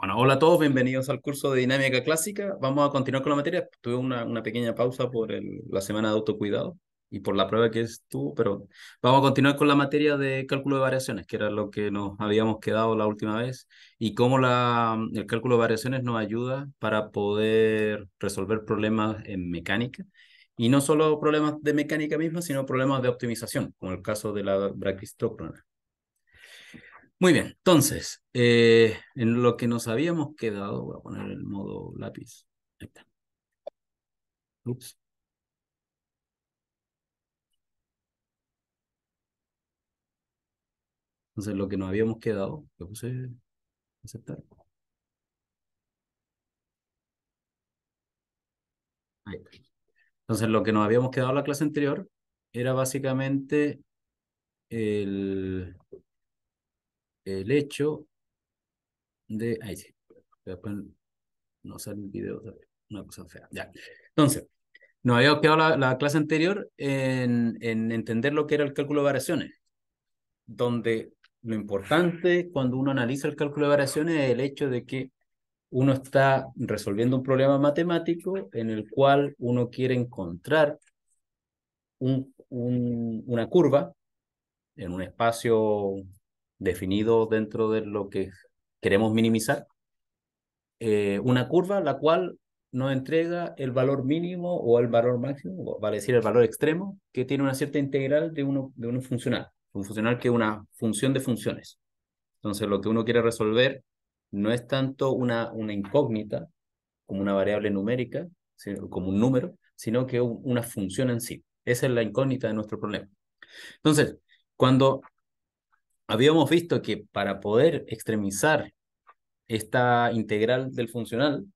Bueno, hola a todos, bienvenidos al curso de dinámica clásica. Vamos a continuar con la materia. Tuve una, pequeña pausa por la semana de autocuidado y por la prueba que estuvo, pero vamos a continuar con la materia de cálculo de variaciones, que era lo que nos habíamos quedado la última vez, y cómo la, el cálculo de variaciones nos ayuda para poder resolver problemas en mecánica, y no solo problemas de mecánica misma, sino problemas de optimización, como el caso de la brackistocrona. Muy bien, entonces, eh, en lo que nos habíamos quedado, voy a poner el modo lápiz. Ahí Ups. Entonces, lo que nos habíamos quedado, lo puse aceptar. Ahí está. Entonces, lo que nos habíamos quedado en la clase anterior era básicamente el el hecho de... Ahí sí, no sale el video, una cosa fea. Ya. Entonces, nos había quedado la, la, clase anterior en, entender lo que era el cálculo de variaciones, donde lo importante cuando uno analiza el cálculo de variaciones es el hecho de que uno está resolviendo un problema matemático en el cual uno quiere encontrar un, un, una curva en un espacio definido dentro de lo que queremos minimizar, eh, una curva la cual nos entrega el valor mínimo o el valor máximo, vale decir el valor extremo, que tiene una cierta integral de uno, de uno funcional. Un funcional que es una función de funciones. Entonces, lo que uno quiere resolver no es tanto una, una incógnita como una variable numérica, como un número, sino que una función en sí. Esa es la incógnita de nuestro problema. Entonces, cuando habíamos visto que para poder extremizar esta integral del funcional,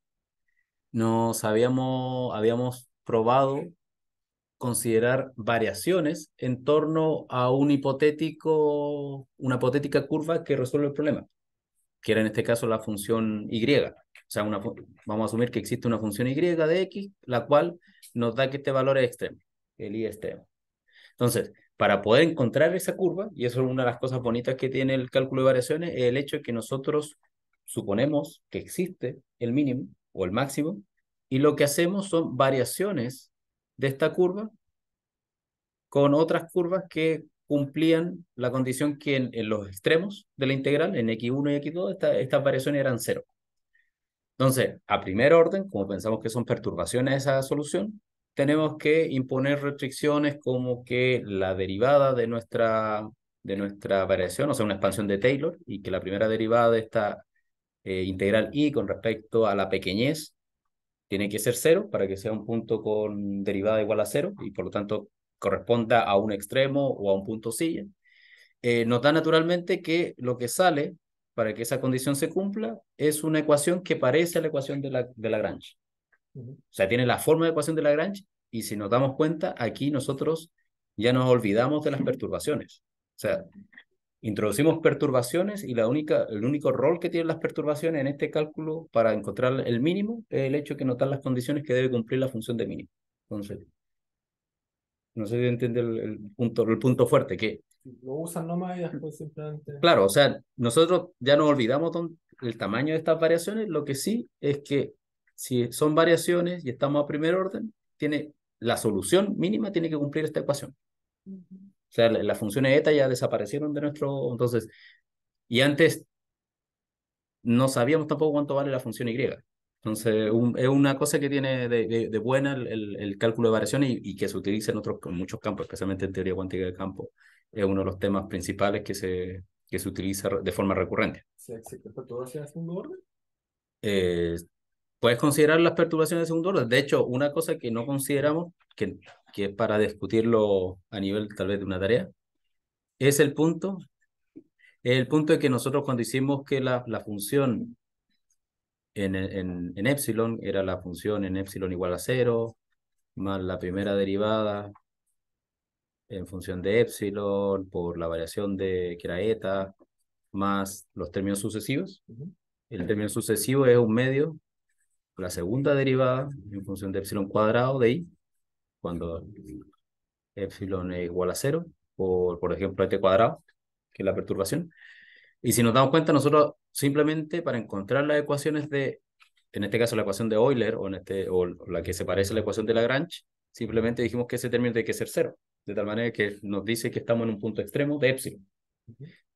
nos habíamos, habíamos probado considerar variaciones en torno a un hipotético, una hipotética curva que resuelve el problema, que era en este caso la función y. O sea, una, vamos a asumir que existe una función y de x, la cual nos da que este valor es extremo, el y extremo. Entonces, para poder encontrar esa curva, y eso es una de las cosas bonitas que tiene el cálculo de variaciones, es el hecho de que nosotros suponemos que existe el mínimo o el máximo, y lo que hacemos son variaciones de esta curva con otras curvas que cumplían la condición que en, los extremos de la integral, en x1 y x2, estas variaciones eran cero. Entonces, a primer orden, como pensamos que son perturbaciones a esa solución, tenemos que imponer restricciones como que la derivada de nuestra, de nuestra variación, o sea, una expansión de Taylor, y que la primera derivada de esta eh, integral i con respecto a la pequeñez tiene que ser cero para que sea un punto con derivada igual a cero y por lo tanto corresponda a un extremo o a un punto silla. Eh, nos naturalmente que lo que sale para que esa condición se cumpla es una ecuación que parece a la ecuación de, la, de Lagrange. O sea, tiene la forma de ecuación de Lagrange y si nos damos cuenta, aquí nosotros ya nos olvidamos de las perturbaciones. O sea, introducimos perturbaciones y la única, el único rol que tienen las perturbaciones en este cálculo para encontrar el mínimo es el hecho de que notar las condiciones que debe cumplir la función de mínimo. Entonces, no sé si entiende el, punto, el punto fuerte, que... Lo usan nomás y después simplemente... Claro, o sea, nosotros ya nos olvidamos el tamaño de estas variaciones, lo que sí es que si son variaciones y estamos a primer orden, tiene la solución mínima tiene que cumplir esta ecuación. O sea, las funciones eta ya desaparecieron de nuestro... Entonces, y antes no sabíamos tampoco cuánto vale la función y. Entonces, es una cosa que tiene de, de, buena el, el, cálculo de variaciones y, que se utiliza en otros en muchos campos, especialmente en teoría cuántica de campo. Es uno de los temas principales que se, que se utiliza de forma recurrente. ¿Se todo hacia segundo orden? Eh, puedes considerar las perturbaciones de segundo orden. De hecho, una cosa que no consideramos, que, que es para discutirlo a nivel tal vez de una tarea, es el punto, el punto de que nosotros cuando hicimos que la, la función en, en, en epsilon era la función en epsilon igual a cero, más la primera derivada en función de epsilon por la variación de que era eta, más los términos sucesivos. El término sucesivo es un medio la segunda derivada en función de epsilon cuadrado de i, cuando epsilon es igual a cero, por, por ejemplo, este cuadrado, que es la perturbación. Y si nos damos cuenta, nosotros simplemente para encontrar las ecuaciones de, en este caso la ecuación de Euler, o, en este, o la que se parece a la ecuación de Lagrange, simplemente dijimos que ese término tiene que ser cero, de tal manera que nos dice que estamos en un punto extremo de epsilon.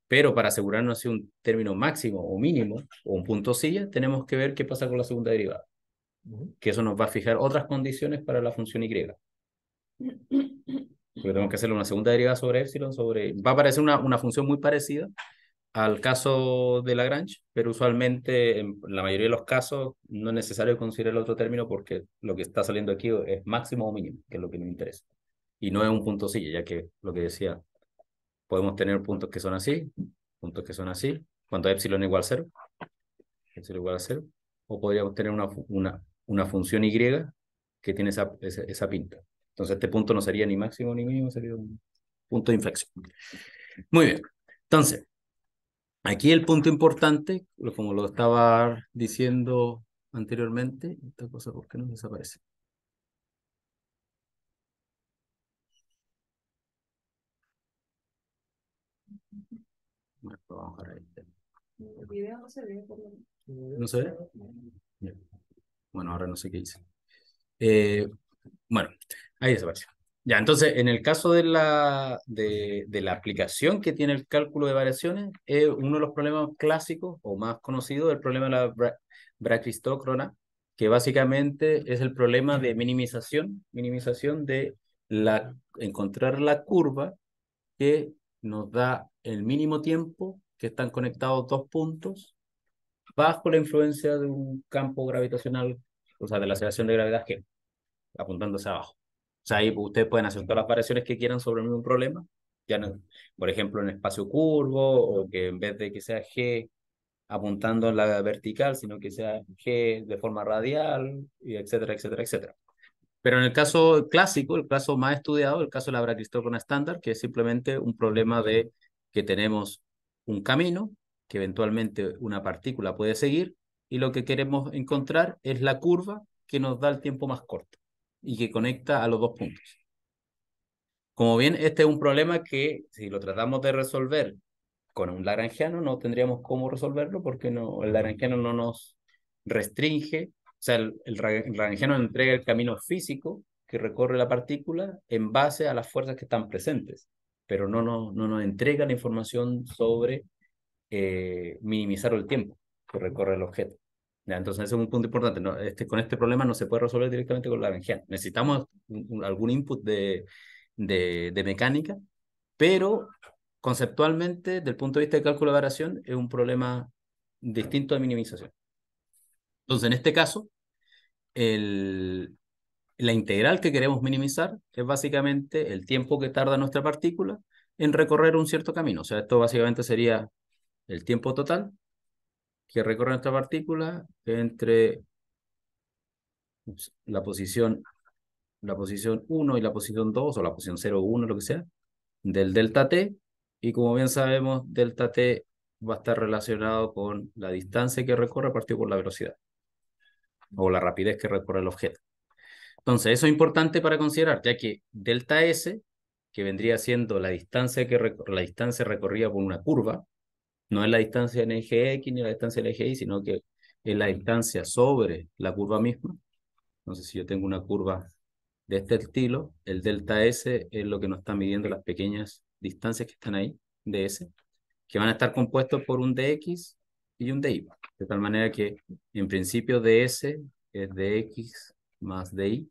Pero para asegurarnos si un término máximo o mínimo o un punto silla, tenemos que ver qué pasa con la segunda derivada. Que eso nos va a fijar otras condiciones para la función y. tenemos que hacerle una segunda derivada sobre epsilon, sobre... Va a aparecer una, una función muy parecida al caso de Lagrange, pero usualmente en la mayoría de los casos no es necesario considerar el otro término porque lo que está saliendo aquí es máximo o mínimo, que es lo que nos interesa. Y no es un punto silla, ya que lo que decía podemos tener puntos que son así, puntos que son así, cuando epsilon igual a cero, epsilon igual a cero, o podríamos tener una, una, una función y que tiene esa, esa, esa, pinta. Entonces este punto no sería ni máximo ni mínimo, sería un punto de inflexión. Muy bien, entonces, aquí el punto importante, como lo estaba diciendo anteriormente, esta cosa, ¿por qué no desaparece? no se ve. ¿No Bueno, ahora no sé qué dice eh, bueno, ahí desapareció. Ya, entonces, en el caso de la, de, de, la aplicación que tiene el cálculo de variaciones, es uno de los problemas clásicos o más conocidos, el problema de la Bracristócrona, que básicamente es el problema de minimización, minimización de la, encontrar la curva que nos da el mínimo tiempo que están conectados dos puntos bajo la influencia de un campo gravitacional, o sea, de la aceleración de gravedad G, apuntándose hacia abajo. O sea, ahí ustedes pueden hacer todas las variaciones que quieran sobre el mismo problema, ya no, por ejemplo, en espacio curvo, o que en vez de que sea G apuntando en la vertical, sino que sea G de forma radial, y etcétera, etcétera, etcétera. Pero en el caso clásico, el caso más estudiado, el caso de la braquistócona estándar, que es simplemente un problema de que tenemos un camino que eventualmente una partícula puede seguir y lo que queremos encontrar es la curva que nos da el tiempo más corto y que conecta a los dos puntos. Como bien, este es un problema que si lo tratamos de resolver con un lagrangiano no tendríamos cómo resolverlo porque no, el lagrangiano no nos restringe o sea, el, el, el entrega el camino físico que recorre la partícula en base a las fuerzas que están presentes, pero no nos, no entrega la información sobre eh, minimizar el tiempo que recorre el objeto. Entonces, ese es un punto importante. este, con este problema no se puede resolver directamente con Lagrangiano. Necesitamos algún input de, de mecánica, pero conceptualmente, del punto de vista de cálculo de variación, es un problema distinto de minimización. Entonces, en este caso, la integral que queremos minimizar es básicamente el tiempo que tarda nuestra partícula en recorrer un cierto camino. O sea, esto básicamente sería el tiempo total que recorre nuestra partícula entre la posición la posición 1 y la posición 2 o la posición 0 1, lo que sea, del delta t. Y como bien sabemos, delta t va a estar relacionado con la distancia que recorre partido por la velocidad o la rapidez que recorre el objeto. Entonces, eso es importante para considerar, ya que delta S, que vendría siendo la distancia, que la distancia recorrida por una curva, no es la distancia en eje X ni la distancia en eje Y, sino que es la distancia sobre la curva misma. Entonces, si yo tengo una curva de este estilo, el delta S es lo que nos está midiendo las pequeñas distancias que están ahí de S, que van a estar compuestos por un dx y un DI. De tal manera que en principio DS es DX más DI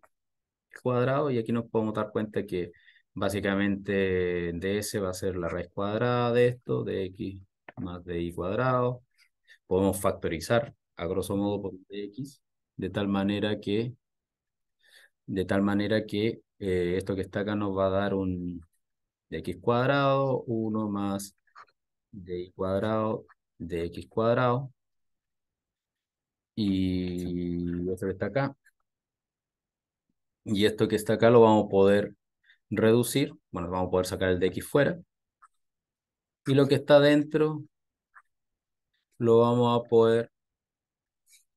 cuadrado y aquí nos podemos dar cuenta que básicamente DS va a ser la raíz cuadrada de esto, de X más DI cuadrado. Podemos factorizar a grosso modo por DX de tal manera que de tal manera que eh, esto que está acá nos va a dar un de x cuadrado, 1 más de cuadrado de x cuadrado. Y esto que está acá. Y esto que está acá lo vamos a poder reducir. Bueno, vamos a poder sacar el de x fuera. Y lo que está dentro lo vamos a poder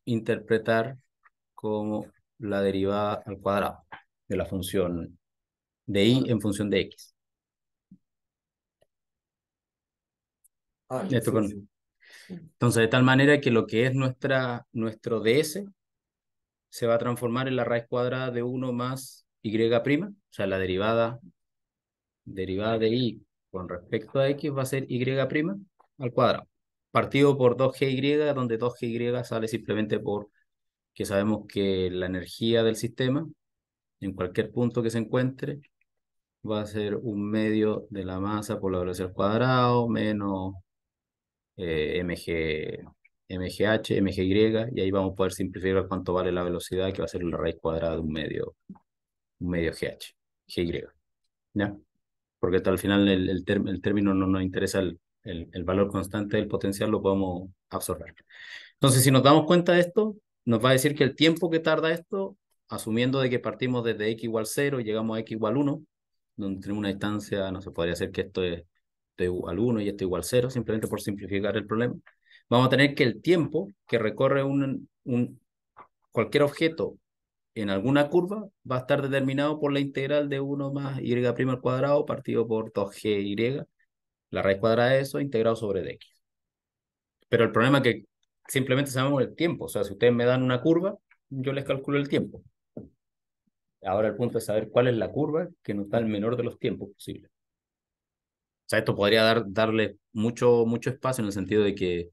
interpretar como la derivada al cuadrado de la función de y en función de x. Ah, esto, con, entonces, de tal manera que lo que es nuestra, nuestro ds se va a transformar en la raíz cuadrada de 1 más y prima, o sea, la derivada, derivada de y con respecto a x va a ser y prima al cuadrado, partido por 2gy, donde 2gy sale simplemente por que sabemos que la energía del sistema, en cualquier punto que se encuentre, va a ser un medio de la masa por la velocidad al cuadrado, menos eh, MG, MGH, MGY, y ahí vamos a poder simplificar cuánto vale la velocidad, que va a ser la raíz cuadrada de un medio, un medio GH, GY. ¿Ya? Porque hasta al final el, el, término no nos interesa el, valor constante del potencial lo podemos absorber. Entonces, si nos damos cuenta de esto, nos va a decir que el tiempo que tarda esto, asumiendo de que partimos desde x igual 0 y llegamos a x igual 1, donde tenemos una distancia, no se podría ser que esto es al 1 y esto igual 0, simplemente por simplificar el problema, vamos a tener que el tiempo que recorre un, cualquier objeto en alguna curva va a estar determinado por la integral de 1 más y' al cuadrado partido por 2gy, la raíz cuadrada de eso, integrado sobre dx. Pero el problema es que simplemente sabemos el tiempo, o sea, si ustedes me dan una curva, yo les calculo el tiempo. Ahora el punto es saber cuál es la curva que nos da el menor de los tiempos posibles esto podría dar, darle mucho, mucho espacio en el sentido de que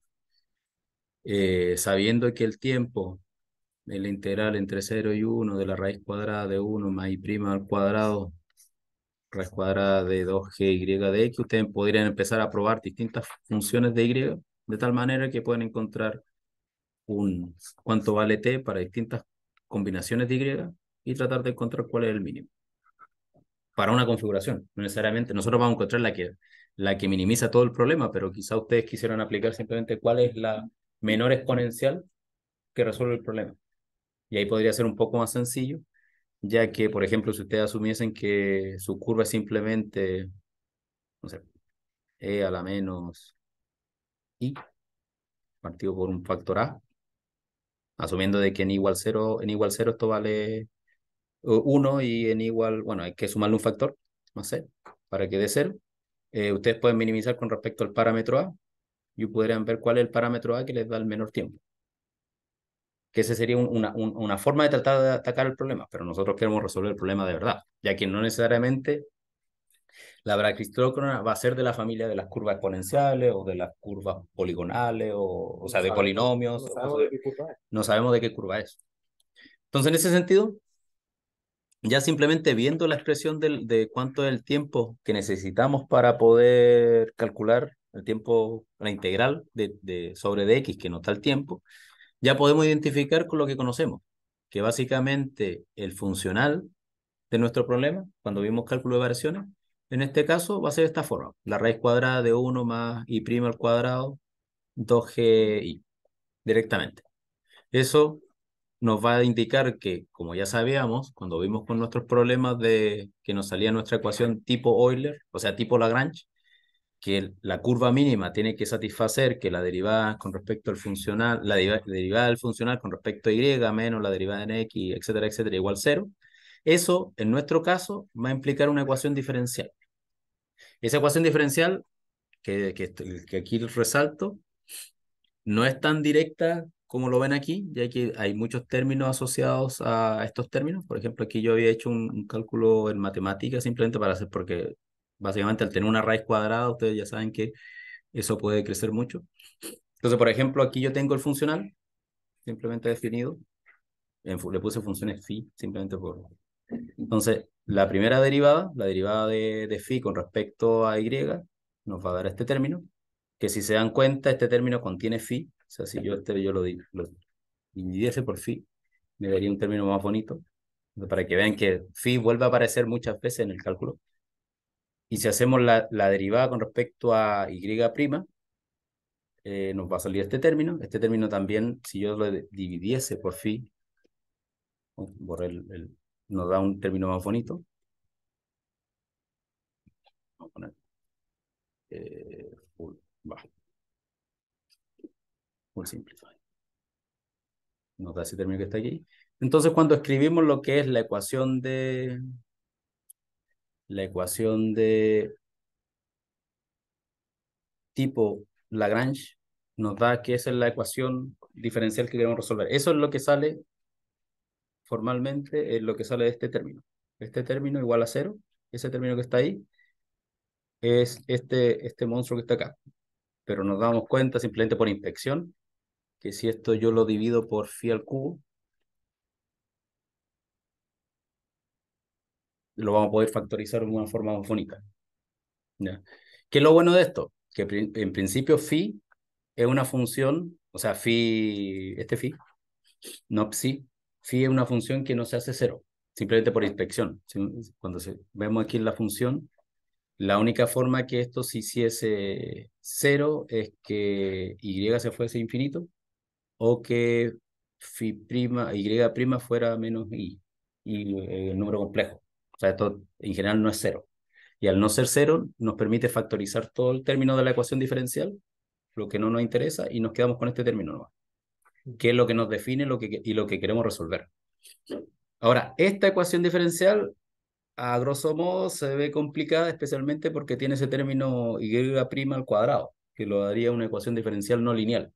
eh, sabiendo que el tiempo en la integral entre 0 y 1 de la raíz cuadrada de 1 más y prima al cuadrado raíz cuadrada de 2g y de x, ustedes podrían empezar a probar distintas funciones de y de tal manera que pueden encontrar un cuánto vale t para distintas combinaciones de y y tratar de encontrar cuál es el mínimo para una configuración. No necesariamente nosotros vamos a encontrar la que, la que minimiza todo el problema, pero quizá ustedes quisieran aplicar simplemente cuál es la menor exponencial que resuelve el problema. Y ahí podría ser un poco más sencillo, ya que, por ejemplo, si ustedes asumiesen que su curva es simplemente, no sé, e a la menos i partido por un factor a, asumiendo de que en igual cero en igual 0 esto vale 1 y en igual, bueno, hay que sumarle un factor, no sé, para que dé 0. Eh, ustedes pueden minimizar con respecto al parámetro A y podrían ver cuál es el parámetro A que les da el menor tiempo. Que esa sería una, una forma de tratar de atacar el problema, pero nosotros queremos resolver el problema de verdad, ya que no necesariamente la braquistrócrona va a ser de la familia de las curvas exponenciales o de las curvas poligonales, o, sea, de polinomios. no sabemos de qué curva es. Entonces, en ese sentido, ya simplemente viendo la expresión del, de cuánto es el tiempo que necesitamos para poder calcular el tiempo, la integral de, de sobre dx, que no está el tiempo, ya podemos identificar con lo que conocemos, que básicamente el funcional de nuestro problema, cuando vimos cálculo de variaciones, en este caso va a ser de esta forma, la raíz cuadrada de 1 más y' al cuadrado 2gi, directamente. Eso nos va a indicar que, como ya sabíamos, cuando vimos con nuestros problemas de que nos salía nuestra ecuación tipo Euler, o sea, tipo Lagrange, que la curva mínima tiene que satisfacer que la derivada con respecto al funcional, la derivada del funcional con respecto a y menos la derivada en x, etcétera, etcétera, igual cero, eso en nuestro caso va a implicar una ecuación diferencial. Esa ecuación diferencial, que, que, que aquí resalto, no es tan directa como lo ven aquí, ya que hay muchos términos asociados a estos términos. Por ejemplo, aquí yo había hecho un, cálculo en matemática simplemente para hacer, porque básicamente al tener una raíz cuadrada, ustedes ya saben que eso puede crecer mucho. Entonces, por ejemplo, aquí yo tengo el funcional, simplemente definido. le puse funciones phi, simplemente por... Entonces, la primera derivada, la derivada de, de phi con respecto a y, nos va a dar este término, que si se dan cuenta, este término contiene phi, o sea, si yo, este, yo lo, dividiese por phi, me daría un término más bonito, para que vean que phi vuelve a aparecer muchas veces en el cálculo. Y si hacemos la, derivada con respecto a y', eh, nos va a salir este término. Este término también, si yo lo dividiese por phi, el, nos da un término más bonito. Vamos a poner. Eh, por Nos da ese término que está aquí. Entonces, cuando escribimos lo que es la ecuación de la ecuación de tipo Lagrange, nos da que esa es la ecuación diferencial que queremos resolver. Eso es lo que sale formalmente, es lo que sale de este término. Este término igual a cero, ese término que está ahí, es este, este monstruo que está acá. Pero nos damos cuenta simplemente por inspección si esto yo lo divido por phi al cubo, lo vamos a poder factorizar de una forma homofónica. ¿Qué es lo bueno de esto? Que en principio phi es una función, o sea, phi, este phi, no psi, phi es una función que no se hace cero, simplemente por inspección. Cuando vemos aquí la función, la única forma que esto se hiciese cero es que y se fuese infinito o que prima, y prima fuera menos i y eh, el número complejo. O sea, esto en general no es cero. Y al no ser cero, nos permite factorizar todo el término de la ecuación diferencial, lo que no nos interesa, y nos quedamos con este término nomás, mm. que es lo que nos define lo que, y lo que queremos resolver. Ahora, esta ecuación diferencial, a grosso modo, se ve complicada, especialmente porque tiene ese término y' al cuadrado, que lo daría una ecuación diferencial no lineal.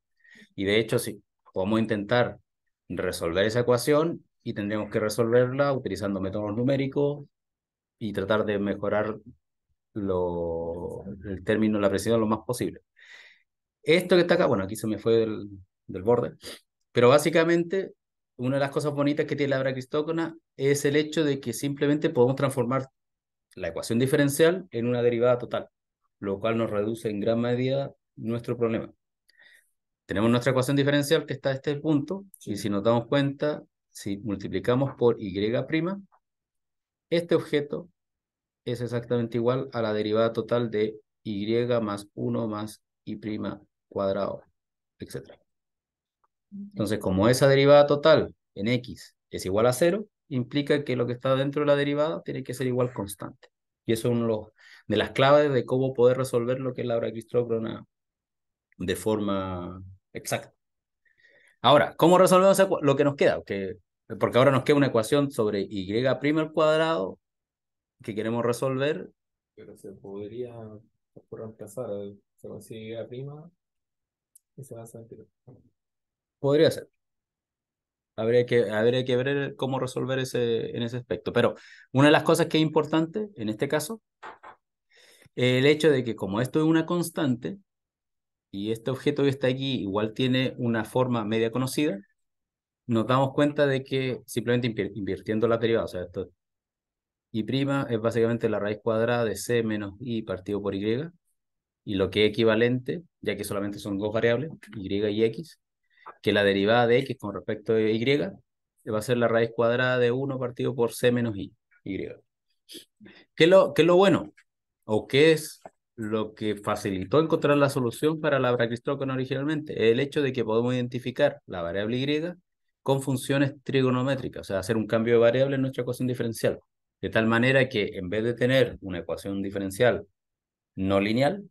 Y de hecho, sí. Podemos intentar resolver esa ecuación y tendremos que resolverla utilizando métodos numéricos y tratar de mejorar lo, el término de la presión lo más posible. Esto que está acá, bueno, aquí se me fue del, borde, pero básicamente una de las cosas bonitas que tiene la obra cristócona es el hecho de que simplemente podemos transformar la ecuación diferencial en una derivada total, lo cual nos reduce en gran medida nuestro problema. Tenemos nuestra ecuación diferencial que está a este punto, y si nos damos cuenta, si multiplicamos por y', este objeto es exactamente igual a la derivada total de y más 1 más y' cuadrado, etc. Entonces, como esa derivada total en x es igual a 0, implica que lo que está dentro de la derivada tiene que ser igual constante. Y eso es uno de las claves de cómo poder resolver lo que es la Navier de forma Exacto. Ahora, ¿cómo resolvemos lo que nos queda? Porque, ahora nos queda una ecuación sobre y' al cuadrado que queremos resolver. Pero se podría reemplazar, eh, se y' prima y se va a sentir. Podría ser. Habría que, habría que ver cómo resolver ese, en ese aspecto. Pero una de las cosas que es importante en este caso, el hecho de que como esto es una constante, y este objeto que está aquí igual tiene una forma media conocida, nos damos cuenta de que simplemente invirtiendo la derivada, o sea, esto y prima es básicamente la raíz cuadrada de c menos y partido por y, y lo que es equivalente, ya que solamente son dos variables, y y x, que la derivada de x con respecto a y va a ser la raíz cuadrada de 1 partido por c menos y, y. ¿Qué lo, ¿Qué lo bueno? ¿O qué es lo que facilitó encontrar la solución para la braquistrócona originalmente es el hecho de que podemos identificar la variable y con funciones trigonométricas, o sea, hacer un cambio de variable en nuestra ecuación diferencial, de tal manera que en vez de tener una ecuación diferencial no lineal,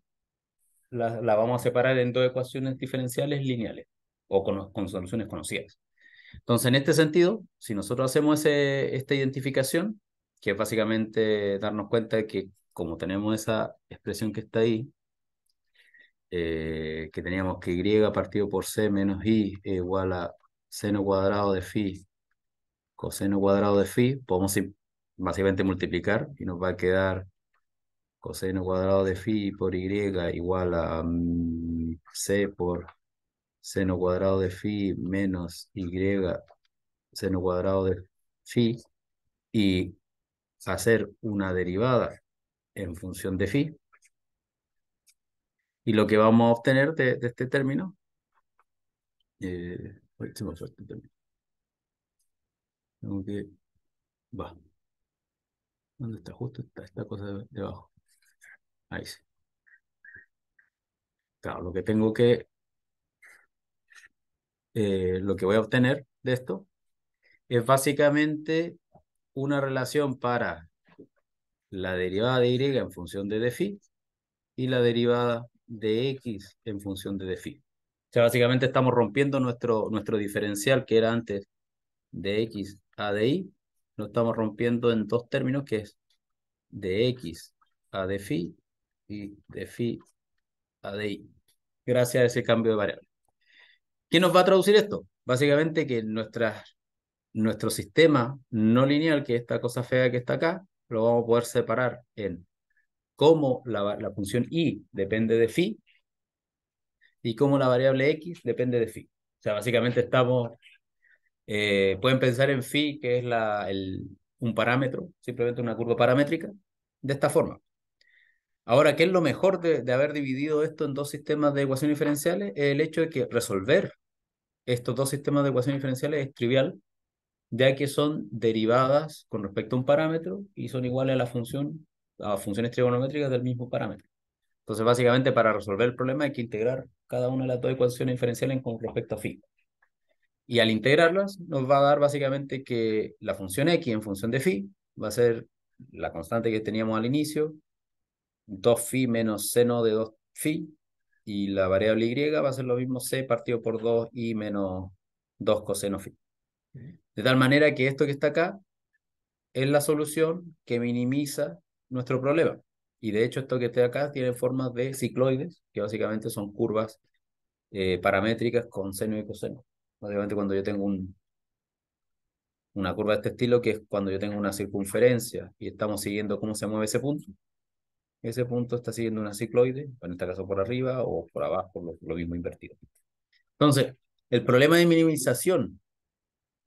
la, vamos a separar en dos ecuaciones diferenciales lineales o con, con soluciones conocidas. Entonces, en este sentido, si nosotros hacemos ese, esta identificación, que es básicamente darnos cuenta de que como tenemos esa expresión que está ahí, eh, que teníamos que y partido por c menos i es igual a seno cuadrado de phi coseno cuadrado de phi, podemos masivamente multiplicar y nos va a quedar coseno cuadrado de phi por y igual a mm, c por seno cuadrado de phi menos y seno cuadrado de phi y hacer una derivada en función de phi. Y lo que vamos a obtener de, este término, eh, este Tengo que, va. ¿Dónde está? Justo está esta cosa debajo. Ahí sí. Claro, lo que tengo que, eh, lo que voy a obtener de esto es básicamente una relación para la derivada de y en función de de phi y la derivada de x en función de de phi. O sea, básicamente estamos rompiendo nuestro, nuestro diferencial que era antes de x a de y, lo estamos rompiendo en dos términos que es de x a de phi y de phi a de y, gracias a ese cambio de variable. ¿Qué nos va a traducir esto? Básicamente que nuestro sistema no lineal, que es esta cosa fea que está acá, lo vamos a poder separar en cómo la, función y depende de phi y cómo la variable x depende de phi. O sea, básicamente estamos, eh, pueden pensar en phi, que es la, un parámetro, simplemente una curva paramétrica, de esta forma. Ahora, ¿qué es lo mejor de, de, haber dividido esto en dos sistemas de ecuaciones diferenciales? El hecho de que resolver estos dos sistemas de ecuaciones diferenciales es trivial ya que son derivadas con respecto a un parámetro y son iguales a la función, a funciones trigonométricas del mismo parámetro. Entonces, básicamente, para resolver el problema hay que integrar cada una de las dos ecuaciones diferenciales con respecto a phi. Y al integrarlas, nos va a dar básicamente que la función x en función de phi va a ser la constante que teníamos al inicio, 2 phi menos seno de 2 phi, y la variable y va a ser lo mismo c partido por 2 y menos 2 coseno phi. De tal manera que esto que está acá es la solución que minimiza nuestro problema. Y de hecho esto que está acá tiene forma de cicloides, que básicamente son curvas eh, paramétricas con seno y coseno. Básicamente cuando yo tengo un, una curva de este estilo, que es cuando yo tengo una circunferencia y estamos siguiendo cómo se mueve ese punto, ese punto está siguiendo una cicloide, en este caso por arriba o por abajo, lo, lo mismo invertido. Entonces, el problema de minimización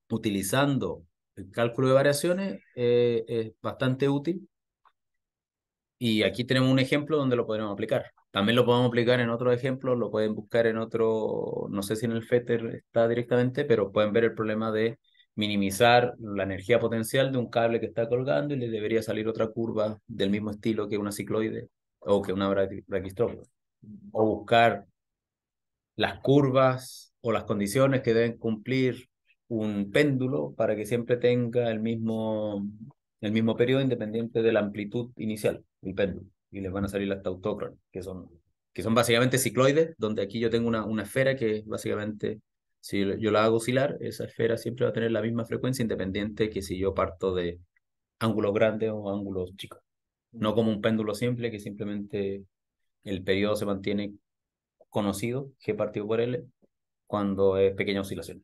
utilizando el cálculo de variaciones eh, es bastante útil. Y aquí tenemos un ejemplo donde lo podemos aplicar. También lo podemos aplicar en otro ejemplo lo pueden buscar en otro, no sé si en el FETER está directamente, pero pueden ver el problema de minimizar la energía potencial de un cable que está colgando y le debería salir otra curva del mismo estilo que una cicloide o que una braquistrópoda. O buscar las curvas o las condiciones que deben cumplir un péndulo para que siempre tenga el mismo, el mismo periodo independiente de la amplitud inicial el péndulo. Y les van a salir las tautócronas, que son, que son básicamente cicloides, donde aquí yo tengo una, una esfera que básicamente, si yo la hago oscilar, esa esfera siempre va a tener la misma frecuencia independiente que si yo parto de ángulos grandes o ángulos chicos. No como un péndulo simple que simplemente el periodo se mantiene conocido, G partido por L, cuando es pequeña oscilación.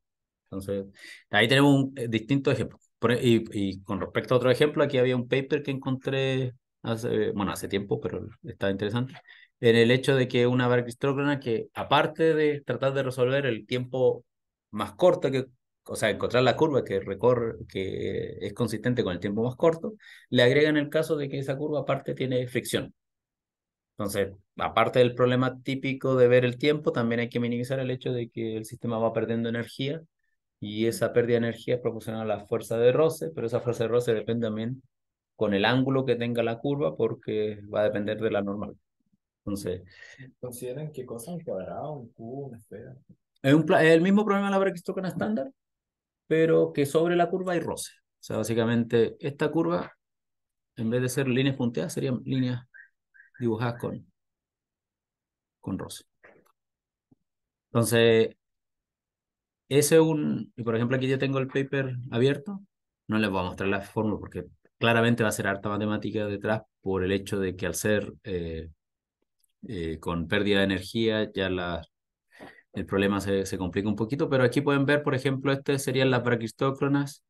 Entonces, ahí tenemos un, eh, distinto ejemplo. E, y, y, con respecto a otro ejemplo, aquí había un paper que encontré hace, bueno, hace tiempo, pero está interesante, en el hecho de que una barquistrócrona que aparte de tratar de resolver el tiempo más corto que o sea, encontrar la curva que recorre, que es consistente con el tiempo más corto, le agregan el caso de que esa curva aparte tiene fricción. Entonces, aparte del problema típico de ver el tiempo, también hay que minimizar el hecho de que el sistema va perdiendo energía y esa pérdida de energía es proporcional a la fuerza de roce, pero esa fuerza de roce depende también con el ángulo que tenga la curva porque va a depender de la normal. Entonces, ¿consideran qué cosa? ¿Un cuadrado, un cubo, una esfera? Es, un, el mismo problema de la con estándar, pero que sobre la curva hay roce. O sea, básicamente esta curva, en vez de ser líneas punteadas, serían líneas dibujadas con, con roce. Entonces, ese es un, y por ejemplo, aquí ya tengo el paper abierto, no les voy a mostrar la fórmula porque claramente va a ser harta matemática detrás por el hecho de que al ser eh, eh, con pérdida de energía ya el problema se, complica un poquito, pero aquí pueden ver, por ejemplo, este serían las braquistócronas,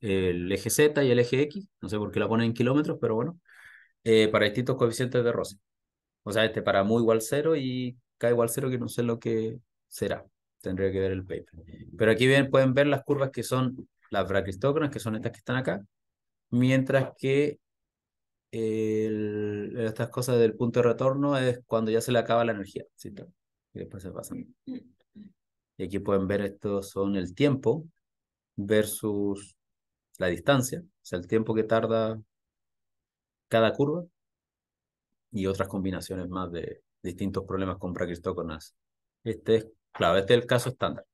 el eje Z y el eje X, no sé por qué la ponen en kilómetros, pero bueno, eh, para distintos coeficientes de roce. O sea, este para mu igual cero y k igual cero, que no sé lo que será tendría que ver el paper. Pero aquí bien, pueden ver las curvas que son las braquistócronas, que son estas que están acá, mientras que estas cosas del punto de retorno es cuando ya se le acaba la energía. Y después se pasan. Y aquí pueden ver estos son el tiempo versus la distancia, o sea, el tiempo que tarda cada curva y otras combinaciones más de distintos problemas con fracristócronas Este es Claro, este es el caso estándar.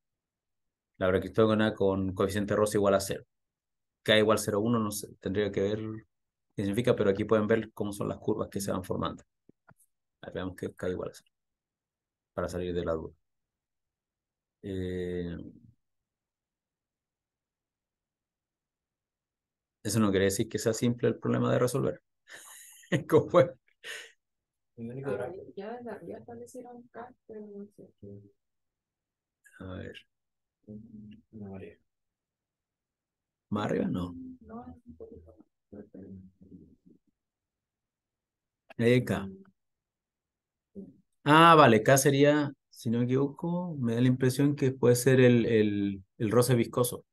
La braquistógena con coeficiente rosa igual a 0. K igual uno? no sé, tendría que ver qué significa, pero aquí pueden ver cómo son las curvas que se van formando. veamos que K igual a 0, para salir de la duda. Eh, eso no quiere decir que sea simple el problema de resolver. ¿Cómo fue? Ya, establecieron K, pero no sé. A ver. Mm, arriba, no. K. Mm. Ah, vale, K sería, si no me equivoco, me da la impresión que puede ser el, el, roce viscoso.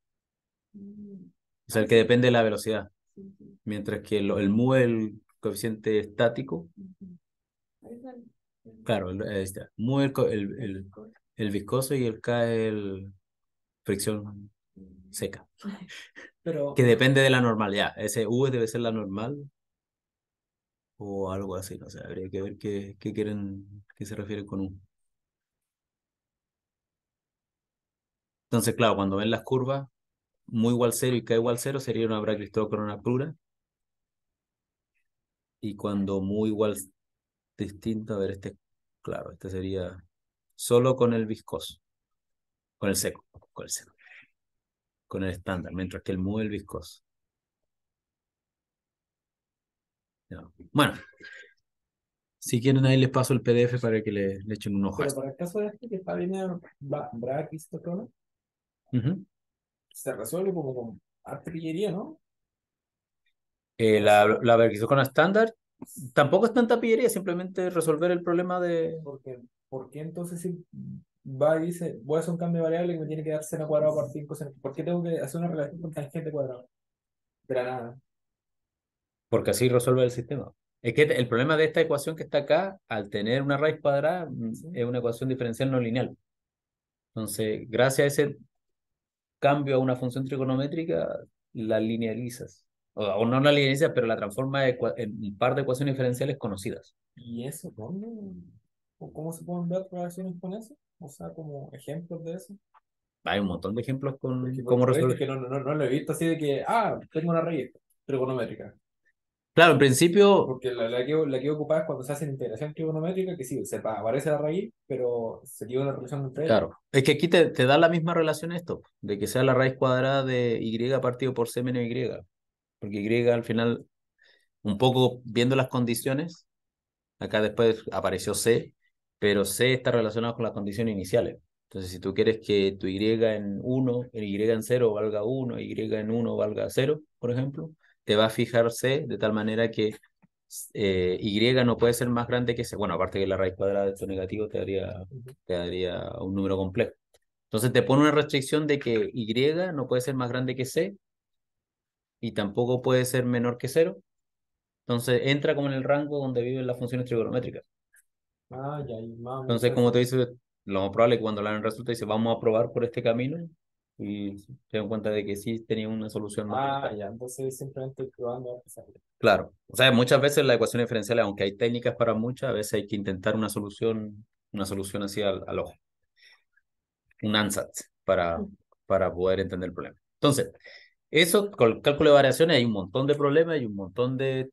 O sea, el que mm, depende de la ah, velocidad. Mientras que el, el el coeficiente estático. Claro, ahí está. Mu el, el, el viscoso y el K el fricción seca. Que depende de la normalidad. Ese V debe ser la normal o algo así, no sé, habría que ver qué, qué quieren, qué se refiere con U. Entonces, claro, cuando ven las curvas, muy igual cero y k igual cero sería una una pura. Y cuando muy igual distinto, a ver, este, claro, este sería solo con el viscoso, con el seco, con el seco, con el estándar, mientras que el mueve el viscoso. Bueno, si quieren ahí les paso el PDF para que le, le echen un ojo. Pero para el caso de este que está bien se resuelve como con artillería, ¿no? Eh, la, la con estándar tampoco es tanta pillería, simplemente resolver el problema de... Porque ¿por qué entonces si va y dice, voy a hacer un cambio de variable y me tiene que dar seno cuadrado por 5 seno? ¿Por qué tengo que hacer una relación con tangente cuadrada? De nada. Porque así resuelve el sistema. Es que el problema de esta ecuación que está acá, al tener una raíz cuadrada, mm, es una ecuación diferencial no lineal. Entonces, gracias a ese cambio a una función trigonométrica, la linealizas. O, no la linealizas, pero la transforma en un par de ecuaciones diferenciales conocidas. ¿Y eso cómo...? ¿Cómo se pueden ver relaciones con eso? O sea, como ejemplos de eso. Hay un montón de ejemplos con cómo resolver. no, lo he visto así de que, ah, tengo una raíz trigonométrica. Claro, en principio. Porque la, la, que, la es cuando se hace la integración trigonométrica, que sí, se aparece la raíz, pero se lleva una relación entre ellas. Claro, es que aquí te, te, da la misma relación esto, de que sea la raíz cuadrada de y partido por c menos y. Porque y al final, un poco viendo las condiciones, acá después apareció c, pero C está relacionado con las condiciones iniciales. Entonces, si tú quieres que tu Y en 1, el Y en 0 valga 1, Y en 1 valga 0, por ejemplo, te va a fijar C de tal manera que eh, Y no puede ser más grande que C. Bueno, aparte que la raíz cuadrada de esto negativo te te daría un número complejo. Entonces, te pone una restricción de que Y no puede ser más grande que C y tampoco puede ser menor que 0. Entonces, entra como en el rango donde viven las funciones trigonométricas. Ah, entonces, como te dice, lo más probable es que cuando la resulta dice, vamos a probar por este camino y se dan cuenta de que sí tenía una solución más. Ah, ya, entonces simplemente probando. Claro, o sea, muchas veces la ecuación diferencial aunque hay técnicas para muchas, a veces hay que intentar una solución, una solución así al, ojo, un ansatz para, mm. para poder entender el problema. Entonces, eso, con el cálculo de variaciones, hay un montón de problemas y un montón de,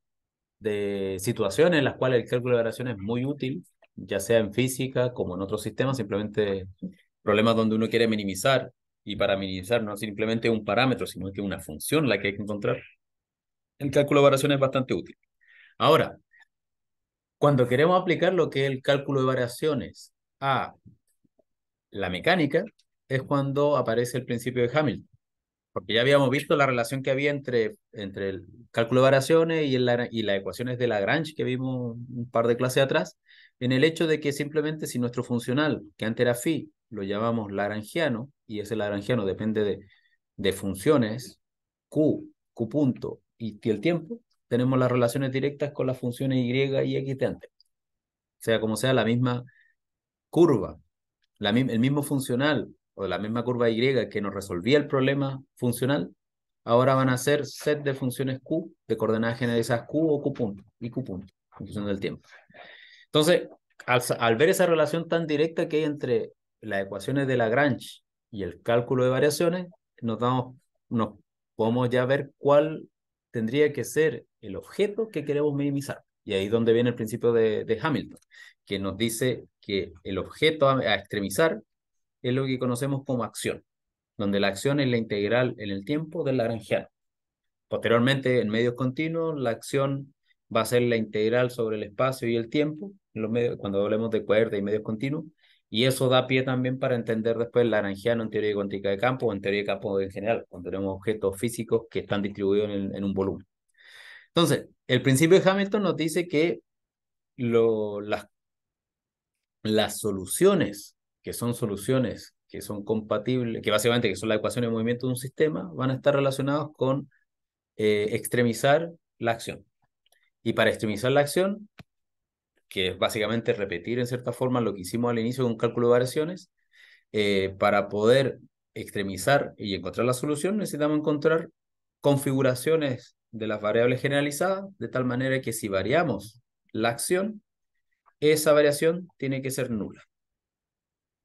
de situaciones en las cuales el cálculo de variaciones es muy útil ya sea en física como en otros sistemas, simplemente problemas donde uno quiere minimizar y para minimizar no simplemente un parámetro, sino que una función la que hay que encontrar. El cálculo de variaciones es bastante útil. Ahora, cuando queremos aplicar lo que es el cálculo de variaciones a la mecánica, es cuando aparece el principio de Hamilton. Porque ya habíamos visto la relación que había entre, entre el cálculo de variaciones y, y las ecuaciones de Lagrange que vimos un par de clases atrás en el hecho de que simplemente si nuestro funcional, que antes era phi, lo llamamos laranjiano, y ese laranjiano depende de, funciones, q, q punto y, el tiempo, tenemos las relaciones directas con las funciones y y x de antes. Sea como sea, la misma curva, el mismo funcional o la misma curva y que nos resolvía el problema funcional, ahora van a ser set de funciones q de coordenadas generalizadas q o q punto y q punto en función del tiempo. Entonces, al, ver esa relación tan directa que hay entre las ecuaciones de Lagrange y el cálculo de variaciones, nos, podemos ya ver cuál tendría que ser el objeto que queremos minimizar. Y ahí es donde viene el principio de, Hamilton, que nos dice que el objeto a, a extremizar es lo que conocemos como acción, donde la acción es la integral en el tiempo del lagrangiano. Posteriormente, en medios continuos, la acción va a ser la integral sobre el espacio y el tiempo, cuando hablemos de cuerda y medios continuos, y eso da pie también para entender después laranjeano en teoría cuántica de campo o en teoría de campo en general, cuando tenemos objetos físicos que están distribuidos en, un volumen. Entonces, el principio de Hamilton nos dice que lo, las, las soluciones, que son soluciones que son compatibles, que básicamente que son la ecuación de movimiento de un sistema, van a estar relacionados con eh, extremizar la acción. Y para extremizar la acción, que es básicamente repetir en cierta forma lo que hicimos al inicio con cálculo de variaciones, eh, para poder extremizar y encontrar la solución necesitamos encontrar configuraciones de las variables generalizadas, de tal manera que si variamos la acción, esa variación tiene que ser nula.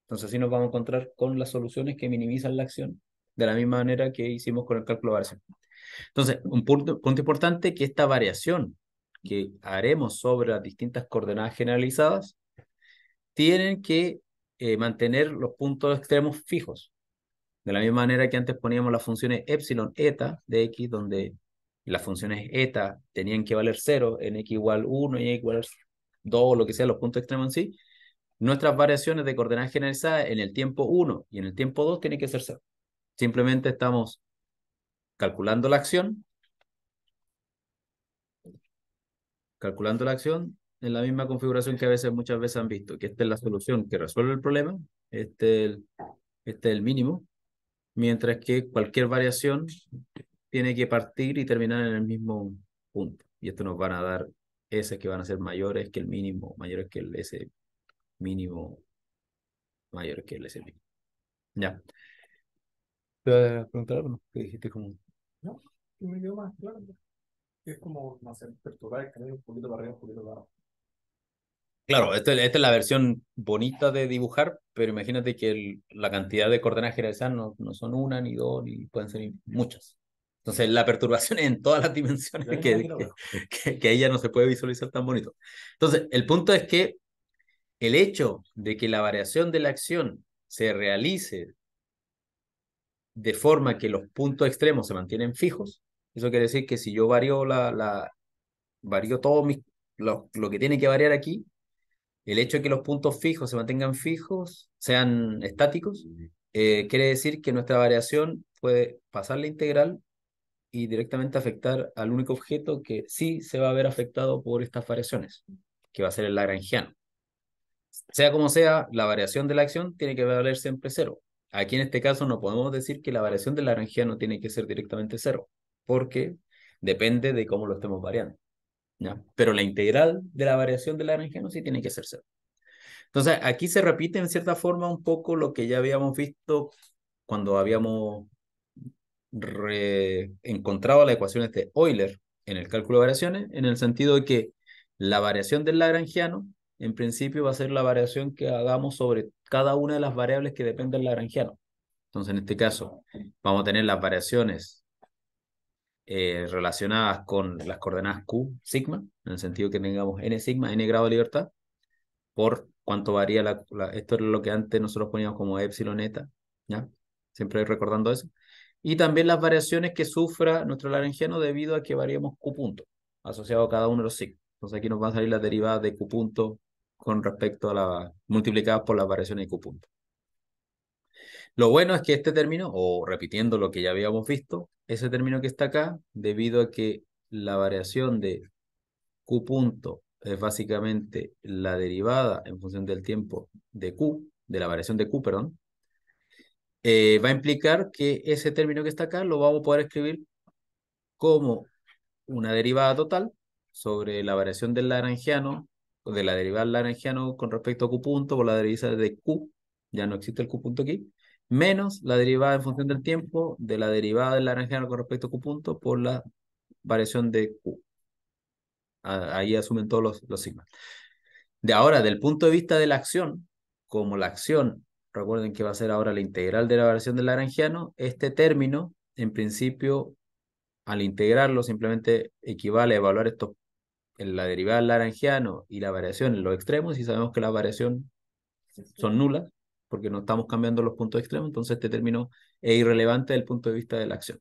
Entonces así nos vamos a encontrar con las soluciones que minimizan la acción, de la misma manera que hicimos con el cálculo de variación. Entonces, un punto, punto importante que esta variación que haremos sobre las distintas coordenadas generalizadas, tienen que eh, mantener los puntos extremos fijos. De la misma manera que antes poníamos las funciones epsilon, eta de x, donde las funciones eta tenían que valer cero... en x igual 1 y x igual 2 o lo que sea, los puntos extremos en sí, nuestras variaciones de coordenadas generalizadas en el tiempo 1 y en el tiempo 2 tienen que ser cero. Simplemente estamos calculando la acción, calculando la acción en la misma configuración que a veces muchas veces han visto, que esta es la solución que resuelve el problema, este es el, este mínimo, mientras que cualquier variación tiene que partir y terminar en el mismo punto. Y esto nos van a dar S que van a ser mayores que el mínimo, mayores que el S mínimo, mayor que el S mínimo. Ya. ¿Te preguntar algo? ¿Qué dijiste como? No, me dio más claro. Es como, hacer perturbar un poquito para arriba, un poquito abajo. Claro, esta, es la versión bonita de dibujar, pero imagínate que la cantidad de coordenadas generalizadas no, no, son una, ni dos, ni pueden ser muchas. Entonces, la perturbación es en todas las dimensiones que, que, que, que, ella no se puede visualizar tan bonito. Entonces, el punto es que el hecho de que la variación de la acción se realice de forma que los puntos extremos se mantienen fijos, eso quiere decir que si yo varío, la, la, varío todo lo, que tiene que variar aquí, el hecho de que los puntos fijos se mantengan fijos, sean estáticos, eh, quiere decir que nuestra variación puede pasar la integral y directamente afectar al único objeto que sí se va a ver afectado por estas variaciones, que va a ser el lagrangiano. Sea como sea, la variación de la acción tiene que valer siempre cero. Aquí en este caso no podemos decir que la variación del lagrangiano tiene que ser directamente cero porque depende de cómo lo estemos variando. ¿ya? Pero la integral de la variación del Lagrangiano sí tiene que ser cero. Entonces, aquí se repite en cierta forma un poco lo que ya habíamos visto cuando habíamos encontrado las ecuaciones de Euler en el cálculo de variaciones, en el sentido de que la variación del Lagrangiano, en principio, va a ser la variación que hagamos sobre cada una de las variables que dependen del Lagrangiano. Entonces, en este caso, vamos a tener las variaciones eh, relacionadas con las coordenadas Q, sigma, en el sentido que tengamos n sigma, n grado de libertad, por cuánto varía la, esto es lo que antes nosotros poníamos como epsilon ¿ya? Siempre recordando eso. Y también las variaciones que sufra nuestro larengiano debido a que variamos Q punto, asociado a cada uno de los signos. Entonces aquí nos van a salir las derivadas de Q punto con respecto a la multiplicadas por las variaciones de Q punto. Lo bueno es que este término, o repitiendo lo que ya habíamos visto, ese término que está acá, debido a que la variación de Q punto es básicamente la derivada en función del tiempo de Q, de la variación de Q, perdón, eh, va a implicar que ese término que está acá lo vamos a poder escribir como una derivada total sobre la variación del lagrangiano, de la derivada del lagrangiano con respecto a Q punto por la derivada de Q, ya no existe el Q punto aquí, menos la derivada en función del tiempo de la derivada del Lagrangiano con respecto a Q punto por la variación de Q. Ahí asumen todos los, los sigmas. De ahora, del punto de vista de la acción, como la acción, recuerden que va a ser ahora la integral de la variación del laranjiano, este término, en principio, al integrarlo, simplemente equivale a evaluar esto, en la derivada del laranjiano y la variación en los extremos, y sabemos que la variación son nulas, porque no estamos cambiando los puntos extremos, entonces este término es irrelevante desde el punto de vista de la acción.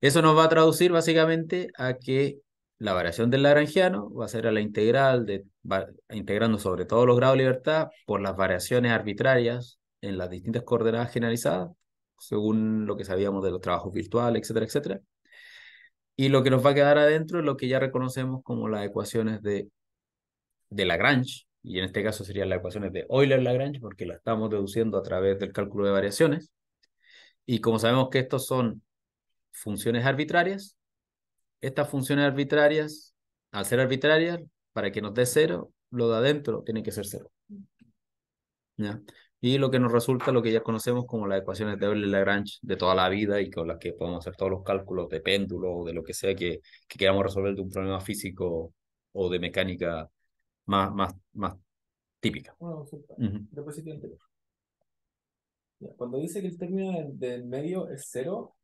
Eso nos va a traducir básicamente a que la variación del lagrangiano va a ser a la integral, de, integrando sobre todo los grados de libertad por las variaciones arbitrarias en las distintas coordenadas generalizadas, según lo que sabíamos de los trabajos virtuales, etcétera, etcétera. Y lo que nos va a quedar adentro es lo que ya reconocemos como las ecuaciones de, de Lagrange, y en este caso serían las ecuaciones de Euler-Lagrange, porque las estamos deduciendo a través del cálculo de variaciones. Y como sabemos que estos son funciones arbitrarias, estas funciones arbitrarias, al ser arbitrarias, para que nos dé cero, lo de adentro tiene que ser cero. ¿Ya? Y lo que nos resulta lo que ya conocemos como las ecuaciones de Euler-Lagrange de toda la vida y con las que podemos hacer todos los cálculos de péndulo o de lo que sea que, que queramos resolver de un problema físico o de mecánica más, más, más típica. Cuando dice que el término del, medio es cero,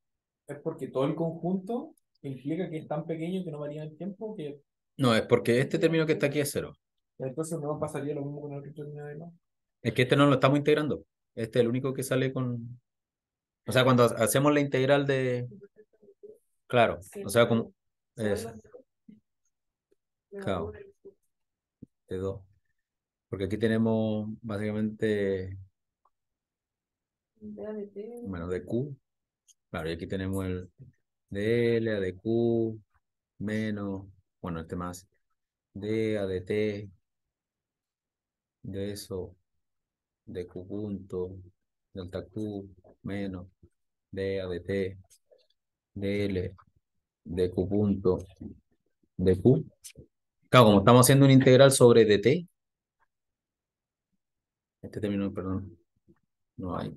es porque todo el conjunto implica que es tan pequeño que no varía el tiempo que... No, es porque este término que está aquí es cero. Entonces no pasaría lo mismo con el término de Es que este no lo estamos integrando. Este es el único que sale con... O sea, cuando hacemos la integral de... Claro, o sea, como... Claro. Este, porque aquí tenemos básicamente. menos de Q. Claro, y aquí tenemos el de L, a de Q, menos, bueno, este más, de a de T, de eso, de Q punto, delta Q, menos, de a de T, de de Q punto, de Q, Claro, como estamos haciendo una integral sobre dt, este término, perdón, no hay.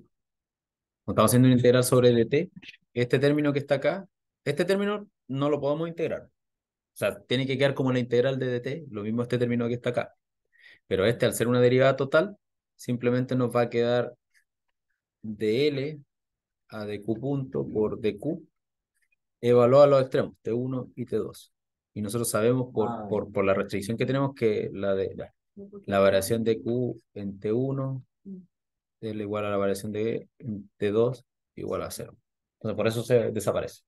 Como estamos haciendo una integral sobre dt, este término que está acá, este término no lo podemos integrar. O sea, tiene que quedar como la integral de dt, lo mismo este término que está acá. Pero este, al ser una derivada total, simplemente nos va a quedar dl a dq punto por dq evaluado a los extremos, t1 y t2 y nosotros sabemos por, ah, por, por, la restricción que tenemos que la, la, variación de Q en T1 mm. es igual a la variación de T2 igual a cero. Entonces por eso se desaparece.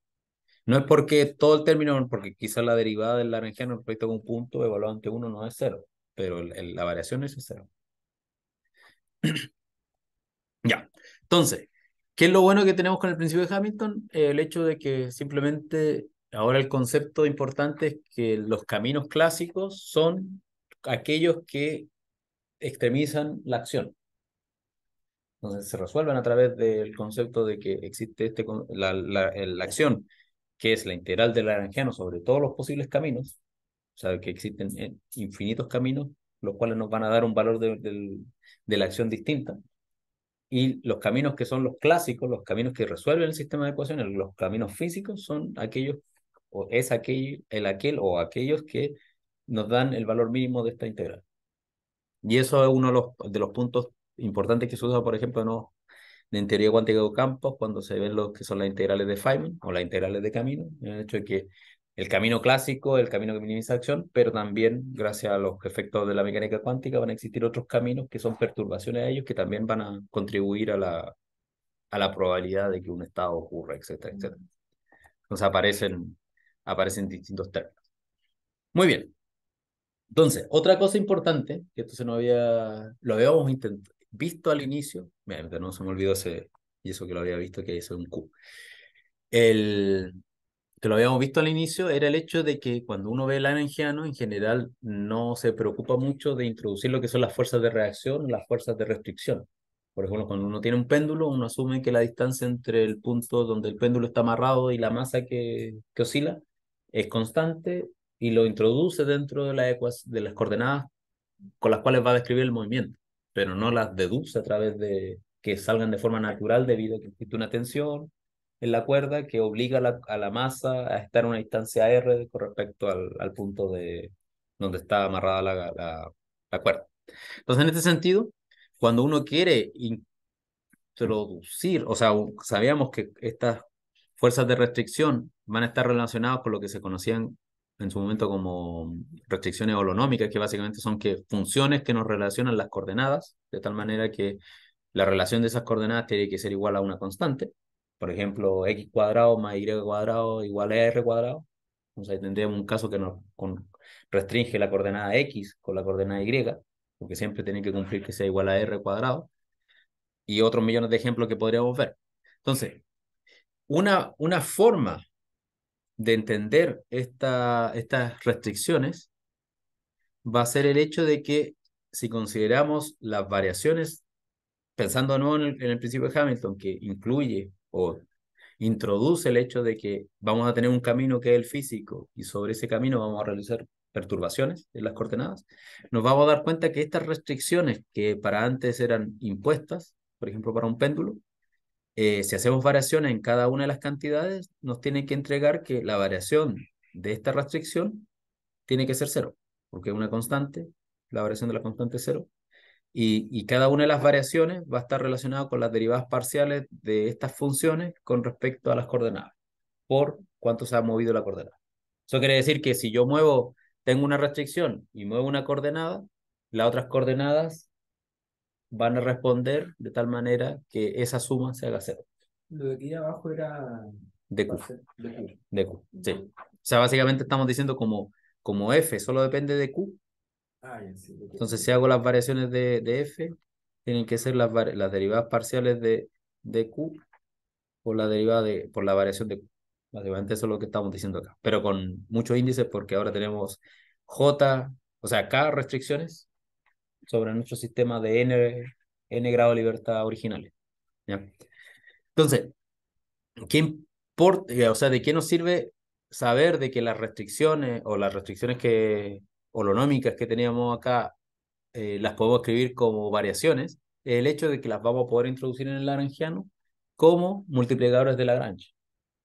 No es porque todo el término, porque quizás la derivada del laranjiano respecto a un punto evaluado en T1 no es cero, pero la variación es cero. ya, entonces, ¿qué es lo bueno que tenemos con el principio de Hamilton? el hecho de que simplemente Ahora el concepto importante es que los caminos clásicos son aquellos que extremizan la acción. Entonces se resuelven a través del concepto de que existe este, la, acción, que es la integral del Lagrangiano sobre todos los posibles caminos, o sea, que existen eh, infinitos caminos, los cuales nos van a dar un valor de, de la acción distinta. Y los caminos que son los clásicos, los caminos que resuelven el sistema de ecuaciones, los caminos físicos, son aquellos es aquel, el aquel o aquellos que nos dan el valor mínimo de esta integral. Y eso es uno de los, puntos importantes que se usa, por ejemplo, en teoría cuántica de campos, cuando se ven lo que son las integrales de Feynman o las integrales de camino, el hecho de que el camino clásico, el camino que minimiza acción, pero también, gracias a los efectos de la mecánica cuántica, van a existir otros caminos que son perturbaciones a ellos que también van a contribuir a la, a la probabilidad de que un estado ocurra, etcétera, etcétera. Mm. Entonces aparecen aparecen distintos términos. Muy bien. Entonces, otra cosa importante, que esto se nos había, lo habíamos visto al inicio, mira, no se me olvidó ese, y eso que lo había visto, que es un Q. El, que lo habíamos visto al inicio, era el hecho de que cuando uno ve el anangiano, en general no se preocupa mucho de introducir lo que son las fuerzas de reacción, las fuerzas de restricción. Por ejemplo, cuando uno tiene un péndulo, uno asume que la distancia entre el punto donde el péndulo está amarrado y la masa que, que oscila es constante y lo introduce dentro de, la de las coordenadas con las cuales va a describir el movimiento, pero no las deduce a través de que salgan de forma natural debido a que existe una tensión en la cuerda que obliga a la, masa a estar a una distancia R con respecto al, punto de donde está amarrada la, la cuerda. Entonces, en este sentido, cuando uno quiere introducir, o sea, sabíamos que estas fuerzas de restricción van a estar relacionadas con lo que se conocían en su momento como restricciones holonómicas, que básicamente son que funciones que nos relacionan las coordenadas, de tal manera que la relación de esas coordenadas tiene que ser igual a una constante. Por ejemplo, x cuadrado más y cuadrado igual a r cuadrado. tendríamos un caso que nos restringe la coordenada x con la coordenada y, porque siempre tiene que cumplir que sea igual a r cuadrado. Y otros millones de ejemplos que podríamos ver. Entonces, una, forma de entender estas restricciones va a ser el hecho de que si consideramos las variaciones, pensando de en el principio de Hamilton, que incluye o introduce el hecho de que vamos a tener un camino que es el físico y sobre ese camino vamos a realizar perturbaciones en las coordenadas, nos vamos a dar cuenta que estas restricciones que para antes eran impuestas, por ejemplo, para un péndulo, eh, si hacemos variaciones en cada una de las cantidades, nos tiene que entregar que la variación de esta restricción tiene que ser cero, porque es una constante, la variación de la constante es cero, y, y, cada una de las variaciones va a estar relacionada con las derivadas parciales de estas funciones con respecto a las coordenadas, por cuánto se ha movido la coordenada. Eso quiere decir que si yo muevo, tengo una restricción y muevo una coordenada, las otras coordenadas van a responder de tal manera que esa suma se haga cero. Lo de aquí abajo era... De Q. De, Q, sí. O sea, básicamente estamos diciendo como, como F solo depende de Q. Ah, Entonces, si hago las variaciones de, F, tienen que ser las, las derivadas parciales de, de Q o la derivada por la variación de Q. Básicamente eso es lo que estamos diciendo acá. Pero con muchos índices porque ahora tenemos J, o sea, K restricciones sobre nuestro sistema de N, N grado de libertad originales. Entonces, ¿qué importa, eh, o sea, ¿de qué nos sirve saber de que las restricciones o las restricciones que holonómicas que teníamos acá eh, las podemos escribir como variaciones? El hecho de que las vamos a poder introducir en el laranjiano como multiplicadores de Lagrange.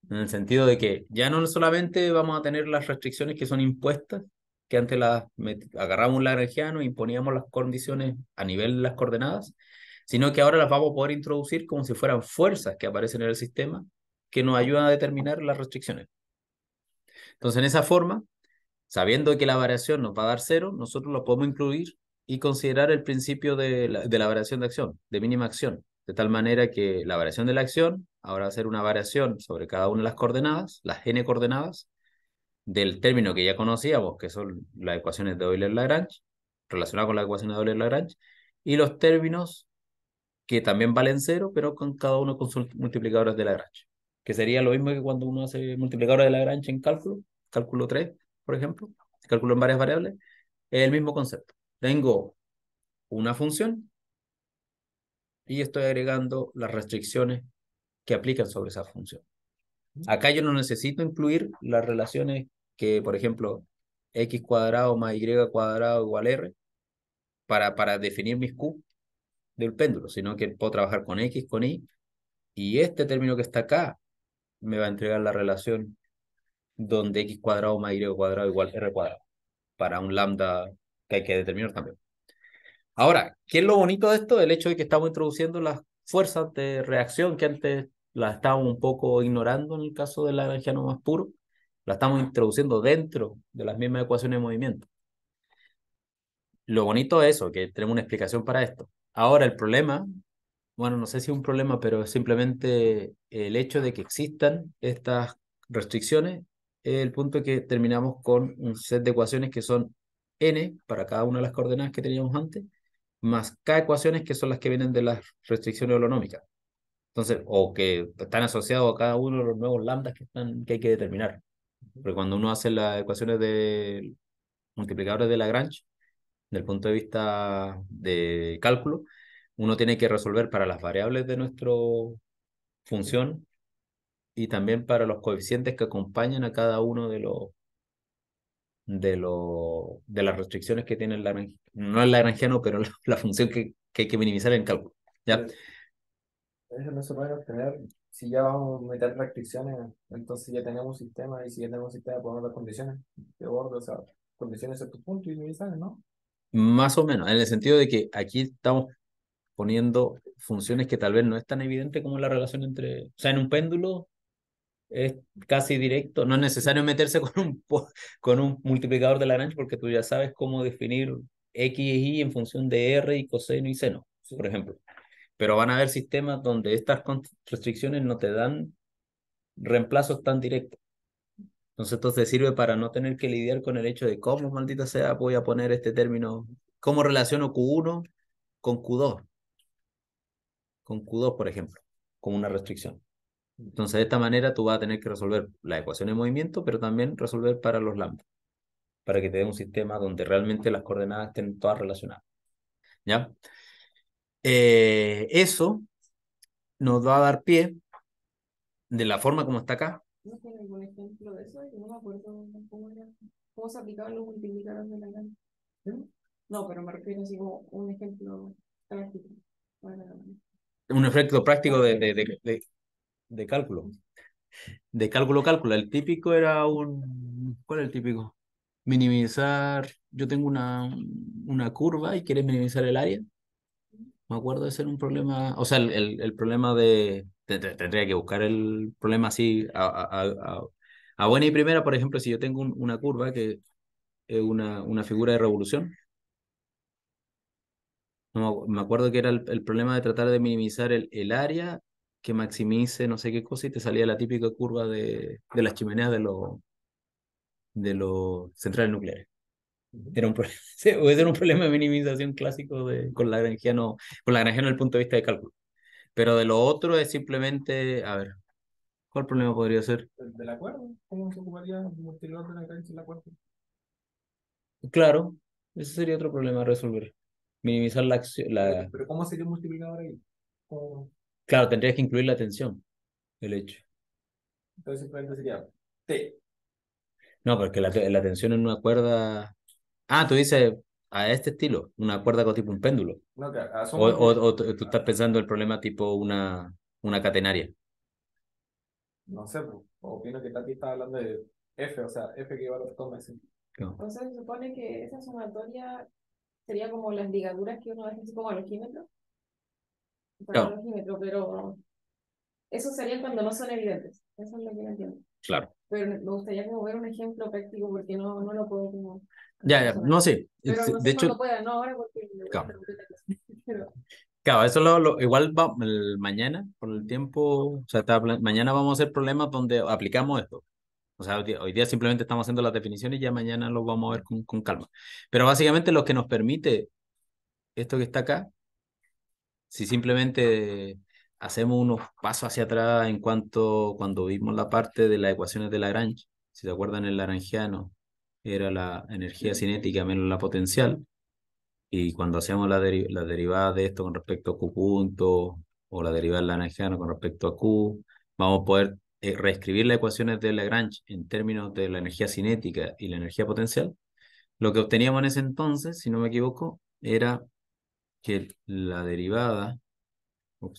En el sentido de que ya no solamente vamos a tener las restricciones que son impuestas, que antes agarramos agarrábamos un lagrangiano y imponíamos las condiciones a nivel de las coordenadas, sino que ahora las vamos a poder introducir como si fueran fuerzas que aparecen en el sistema que nos ayudan a determinar las restricciones. Entonces, en esa forma, sabiendo que la variación nos va a dar cero, nosotros lo podemos incluir y considerar el principio de la, de la variación de acción, de mínima acción, de tal manera que la variación de la acción ahora va a ser una variación sobre cada una de las coordenadas, las n coordenadas, del término que ya conocíamos, que son las ecuaciones de Euler-Lagrange, relacionadas con las ecuaciones de Euler-Lagrange, y los términos que también valen cero, pero con cada uno con sus multiplicadores de Lagrange, que sería lo mismo que cuando uno hace multiplicadores de Lagrange en cálculo, cálculo 3, por ejemplo, cálculo en varias variables, es el mismo concepto. Tengo una función y estoy agregando las restricciones que aplican sobre esa función. Acá yo no necesito incluir las relaciones que, por ejemplo, x cuadrado más y cuadrado igual r para, para definir mis q del péndulo, sino que puedo trabajar con x, con y, y este término que está acá me va a entregar la relación donde x cuadrado más y cuadrado igual r cuadrado, para un lambda que hay que determinar también. Ahora, ¿qué es lo bonito de esto? El hecho de que estamos introduciendo las fuerzas de reacción que antes la estamos un poco ignorando en el caso de la energía no más puro, la estamos introduciendo dentro de las mismas ecuaciones de movimiento. Lo bonito es eso, que tenemos una explicación para esto. Ahora el problema, bueno, no sé si es un problema, pero simplemente el hecho de que existan estas restricciones es el punto que terminamos con un set de ecuaciones que son n para cada una de las coordenadas que teníamos antes, más k ecuaciones que son las que vienen de las restricciones holonómicas. Entonces, o que están asociados a cada uno de los nuevos lambdas que, están, que hay que determinar. Porque cuando uno hace las ecuaciones de multiplicadores de Lagrange, del punto de vista de cálculo, uno tiene que resolver para las variables de nuestra función y también para los coeficientes que acompañan a cada uno de los de lo, de las restricciones que tiene el no el lagrangiano, pero la, la función que, que, hay que minimizar en cálculo. ¿ya? Eso no se puede obtener. Si ya vamos a meter restricciones, entonces ya tenemos un sistema y si ya tenemos un sistema podemos las condiciones de bordo, o sea, condiciones a tu punto y universales, ¿no? Más o menos, en el sentido de que aquí estamos poniendo funciones que tal vez no es tan evidente como la relación entre, o sea, en un péndulo es casi directo, no es necesario meterse con un, con un multiplicador de Lagrange porque tú ya sabes cómo definir X y Y en función de R y coseno y seno, por ejemplo pero van a haber sistemas donde estas restricciones no te dan reemplazos tan directos. Entonces esto te sirve para no tener que lidiar con el hecho de cómo, maldita sea, voy a poner este término, cómo relaciono Q1 con Q2, con Q2, por ejemplo, con una restricción. Entonces de esta manera tú vas a tener que resolver la ecuación de movimiento, pero también resolver para los lambdas. para que te dé un sistema donde realmente las coordenadas estén todas relacionadas. ¿Ya? Eh, eso nos va a dar pie de la forma como está acá. No tiene algún ejemplo de eso, no me acuerdo cómo era, cómo se aplicaban los multiplicadores de la gran. No, pero me refiero así como un ejemplo práctico. un efecto práctico de, de, de, de, de cálculo. De cálculo, cálculo. El típico era un. ¿Cuál es el típico? Minimizar. Yo tengo una, una curva y quieres minimizar el área me acuerdo de ser un problema, o sea, el, problema de, tendría que buscar el problema así a, buena y primera, por ejemplo, si yo tengo una curva que es una, una figura de revolución, me acuerdo que era el, problema de tratar de minimizar el, el área que maximice no sé qué cosa y te salía la típica curva de, de las chimeneas de los de los centrales nucleares. Era un problema, un problema de minimización clásico de, con no con no en el punto de vista de cálculo. Pero de lo otro es simplemente, a ver, ¿cuál problema podría ser? ¿De del acuerdo? ¿Cómo se ocuparía el multiplicador de la el Claro, ese sería otro problema a resolver. Minimizar la acción. La... Pero ¿cómo sería un multiplicador ahí? Claro, tendrías que incluir la tensión, el hecho. Entonces simplemente sería T. No, porque la, la tensión en una cuerda Ah, tú dices a este estilo, una cuerda con tipo un péndulo. o, tú estás pensando el problema tipo una, una catenaria. No sé, pues, opino que Tati estás hablando de F, o sea, F que va a los tomes. Entonces se supone que esa sumatoria sería como las ligaduras que uno hace como a no. pero eso sería cuando no son evidentes. Eso es lo que yo entiendo. Claro. Pero me gustaría como ver un ejemplo práctico porque no, no lo puedo como... Ya, ya, no sé. Este, de hecho, no ahora Claro. eso lo, igual mañana, por el tiempo, o sea, mañana vamos a hacer problemas donde aplicamos esto. O sea, hoy día simplemente estamos haciendo las definiciones y ya mañana lo vamos a ver con, calma. Pero básicamente lo que nos permite esto que está acá, si simplemente hacemos unos pasos hacia atrás en cuanto cuando vimos la parte de las ecuaciones de Lagrange, si se acuerdan el laranjiano, era la energía cinética menos la potencial. Y cuando hacemos la, derivada de esto con respecto a Q punto o la derivada de la energía con respecto a Q, vamos a poder eh, reescribir las ecuaciones de Lagrange en términos de la energía cinética y la energía potencial. Lo que obteníamos en ese entonces, si no me equivoco, era que la derivada,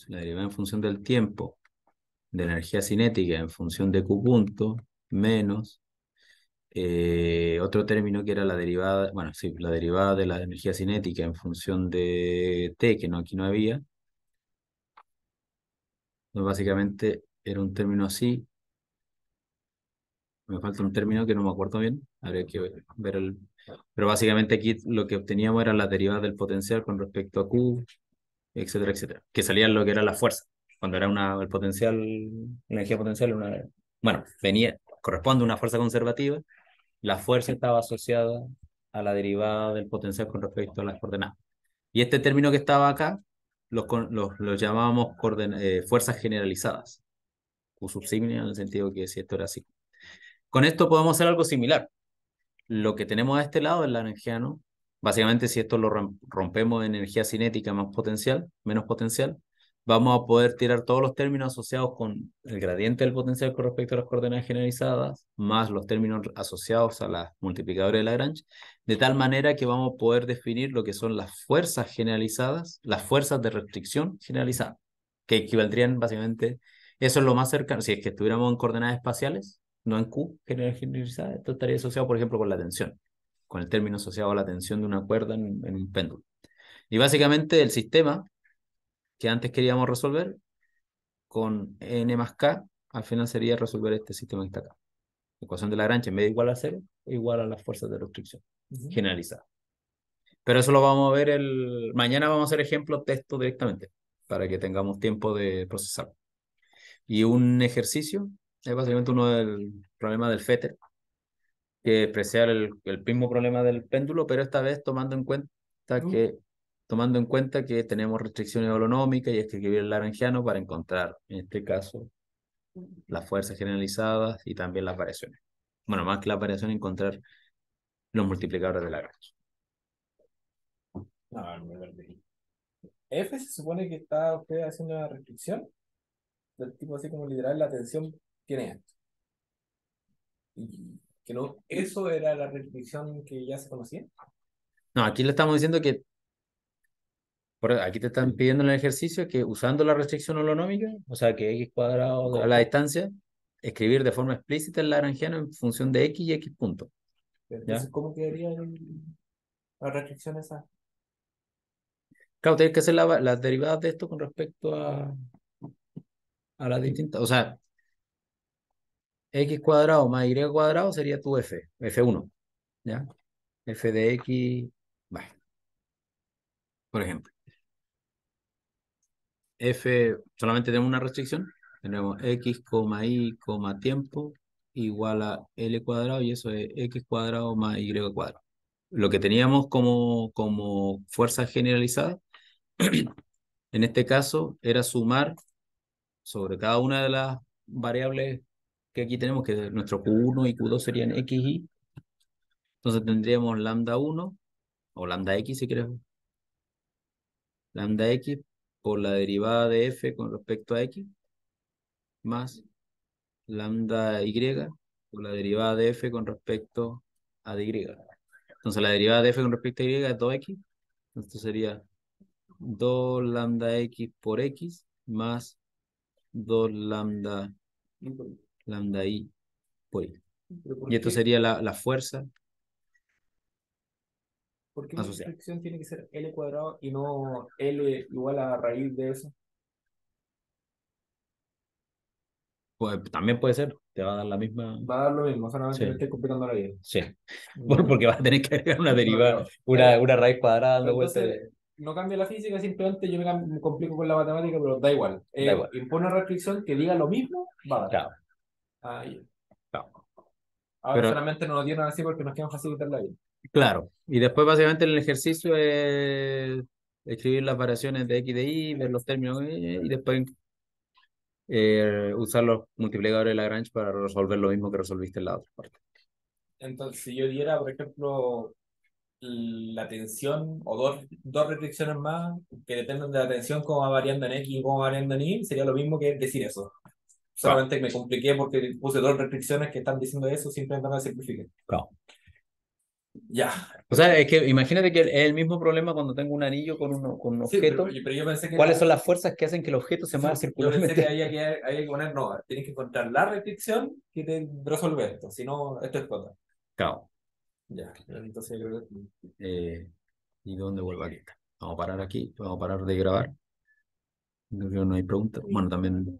la derivada en función del tiempo de la energía cinética en función de Q punto menos eh, otro término que era la derivada, bueno, sí, la derivada de la energía cinética en función de T, que no, aquí no había. Entonces, básicamente era un término así. Me falta un término que no me acuerdo bien, habría que ver el... Pero básicamente aquí lo que obteníamos era la derivada del potencial con respecto a Q, etcétera, etcétera. Que salía lo que era la fuerza, cuando era una, el potencial, energía potencial, una, bueno, venía, corresponde a una fuerza conservativa, la fuerza estaba asociada a la derivada del potencial con respecto a las coordenadas. Y este término que estaba acá, los, los, llamábamos eh, fuerzas generalizadas, o subsignia en el sentido que si esto era así. Con esto podemos hacer algo similar. Lo que tenemos a este lado es la energía, ¿no? Básicamente, si esto lo rompemos de energía cinética más potencial, menos potencial, vamos a poder tirar todos los términos asociados con el gradiente del potencial con respecto a las coordenadas generalizadas, más los términos asociados a las multiplicadores de Lagrange, de tal manera que vamos a poder definir lo que son las fuerzas generalizadas, las fuerzas de restricción generalizadas, que equivaldrían básicamente, eso es lo más cercano, si es que estuviéramos en coordenadas espaciales, no en Q, generalizada, esto estaría asociado, por ejemplo, con la tensión, con el término asociado a la tensión de una cuerda en un péndulo. Y básicamente el sistema que antes queríamos resolver, con n más k, al final sería resolver este sistema que está acá. ecuación de Lagrange en vez igual a cero, igual a las fuerzas de restricción generalizada generalizadas. Pero eso lo vamos a ver el... Mañana vamos a hacer ejemplo texto directamente, para que tengamos tiempo de procesar. Y un ejercicio, es básicamente uno del problema del Fetter, que es el, el mismo problema del péndulo, pero esta vez tomando en cuenta que tomando en cuenta que tenemos restricciones holonómicas y hay que escribir el laranjiano para encontrar, en este caso, las fuerzas generalizadas y también las variaciones. Bueno, más que las variaciones, encontrar los multiplicadores de Lagrange. F se supone que está usted haciendo una restricción del tipo así como literal la tensión tiene esto. Y que no, eso era la restricción que ya se conocía. No, aquí le estamos diciendo que aquí te están pidiendo en el ejercicio que usando la restricción holonómica, o sea que x cuadrado a la distancia, escribir de forma explícita el lagrangiano en función de x y x punto. ¿cómo quedaría la restricción esa? Claro, tienes que hacer las derivadas de esto con respecto a, a las distintas. O sea, x cuadrado más y cuadrado sería tu f, f1. ¿Ya? f de x, bueno, por ejemplo f, solamente tenemos una restricción, tenemos x, y, tiempo igual a l cuadrado y eso es x cuadrado más y cuadrado. Lo que teníamos como, como fuerza generalizada, en este caso, era sumar sobre cada una de las variables que aquí tenemos, que nuestro Q1 y Q2 serían x y. Entonces tendríamos lambda 1 o lambda x si queremos. Lambda x por la derivada de f con respecto a x, más lambda y por la derivada de f con respecto a Y. Entonces la derivada de f con respecto a y es 2x, esto sería 2 lambda x por x más 2 lambda, lambda y por y. Y esto sería la, la fuerza ¿Por qué la restricción tiene que ser L cuadrado y no L igual a raíz de eso? Pues también puede ser, te va a dar la misma. Va a dar lo mismo, solamente sí. estoy complicando la vida. Sí. Mm. porque vas a tener que agregar una derivada, una, eh, una raíz cuadrada este No cambia la física, simplemente yo me complico con la matemática, pero da eh, igual. Impone una restricción que diga lo mismo, va a dar. Ahí. Ahora solamente nos lo dieron así porque nos quieren facilitar la vida. Claro, y después básicamente el ejercicio es escribir las variaciones de X de Y, ver los términos eh, y después eh, usar los multiplicadores de Lagrange para resolver lo mismo que resolviste en la otra parte. Entonces, si yo diera, por ejemplo, la tensión o dos, dos restricciones más que dependen de la tensión, cómo va variando en X y cómo va variando en Y, sería lo mismo que decir eso. Solamente me compliqué porque puse dos restricciones que están diciendo eso, simplemente no simplificar. Claro. Ya. O sea, es que imagínate que es el mismo problema cuando tengo un anillo con, con un objeto. ¿Cuáles son las fuerzas que hacen que el objeto se mueva circularmente? Yo pensé que ahí hay que poner, no, tienes que encontrar la restricción que te resuelve esto, si no, esto es total. Claro. Ya, entonces yo creo que... Eh, ¿Y dónde vuelvo aquí? Vamos a parar aquí, vamos a parar de grabar. No, no hay preguntas. Bueno, también